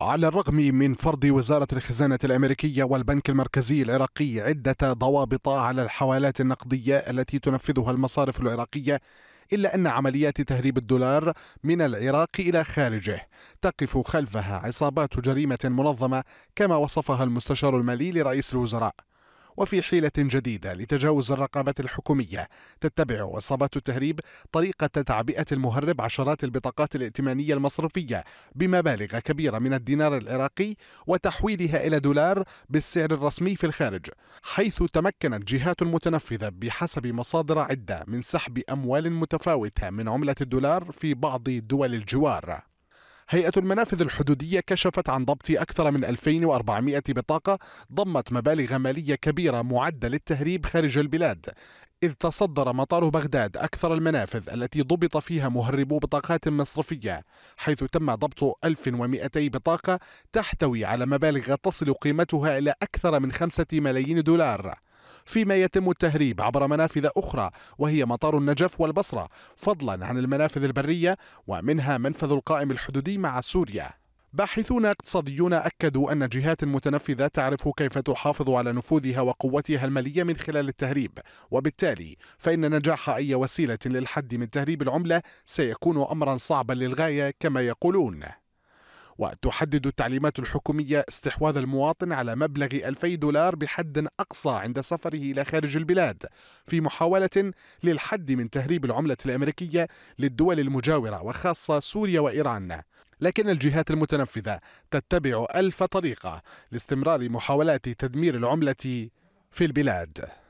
على الرغم من فرض وزارة الخزانة الأمريكية والبنك المركزي العراقي عدة ضوابط على الحوالات النقدية التي تنفذها المصارف العراقية إلا أن عمليات تهريب الدولار من العراق إلى خارجه تقف خلفها عصابات جريمة منظمة كما وصفها المستشار المالي لرئيس الوزراء وفي حيلة جديدة لتجاوز الرقابة الحكومية تتبع عصابات التهريب طريقة تعبئة المهرب عشرات البطاقات الائتمانية المصرفية بمبالغ كبيرة من الدينار العراقي وتحويلها إلى دولار بالسعر الرسمي في الخارج حيث تمكنت جهات متنفذة بحسب مصادر عدة من سحب أموال متفاوتة من عملة الدولار في بعض دول الجوار هيئة المنافذ الحدودية كشفت عن ضبط أكثر من 2400 بطاقة ضمت مبالغ مالية كبيرة معدة للتهريب خارج البلاد إذ تصدر مطار بغداد أكثر المنافذ التي ضبط فيها مهربو بطاقات مصرفية حيث تم ضبط 1200 بطاقة تحتوي على مبالغ تصل قيمتها إلى أكثر من 5 ملايين دولار فيما يتم التهريب عبر منافذ أخرى وهي مطار النجف والبصرة فضلا عن المنافذ البرية ومنها منفذ القائم الحدودي مع سوريا باحثون اقتصاديون أكدوا أن جهات متنفذة تعرف كيف تحافظ على نفوذها وقوتها المالية من خلال التهريب وبالتالي فإن نجاح أي وسيلة للحد من تهريب العملة سيكون أمرا صعبا للغاية كما يقولون وتحدد التعليمات الحكومية استحواذ المواطن على مبلغ 2000 دولار بحد أقصى عند سفره إلى خارج البلاد في محاولة للحد من تهريب العملة الأمريكية للدول المجاورة وخاصة سوريا وإيران لكن الجهات المتنفذة تتبع ألف طريقة لاستمرار محاولات تدمير العملة في البلاد